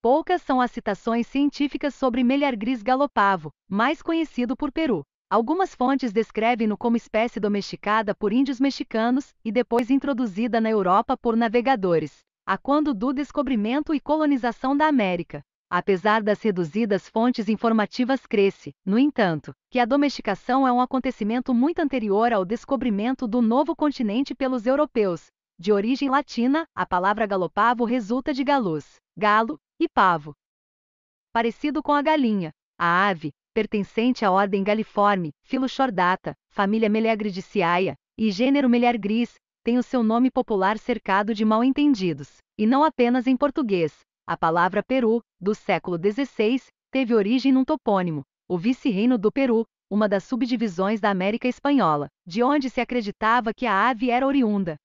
Poucas são as citações científicas sobre gris galopavo, mais conhecido por peru. Algumas fontes descrevem-no como espécie domesticada por índios mexicanos e depois introduzida na Europa por navegadores, a quando do descobrimento e colonização da América. Apesar das reduzidas fontes informativas, cresce, no entanto, que a domesticação é um acontecimento muito anterior ao descobrimento do novo continente pelos europeus. De origem latina, a palavra galopavo resulta de galus, galo, e pavo. Parecido com a galinha, a ave, pertencente à ordem galiforme, filo Chordata, família Meleagridiciae e gênero Meleagris, tem o seu nome popular cercado de mal-entendidos, e não apenas em português. A palavra Peru, do século XVI, teve origem num topônimo, o vice-reino do Peru, uma das subdivisões da América Espanhola, de onde se acreditava que a ave era oriunda.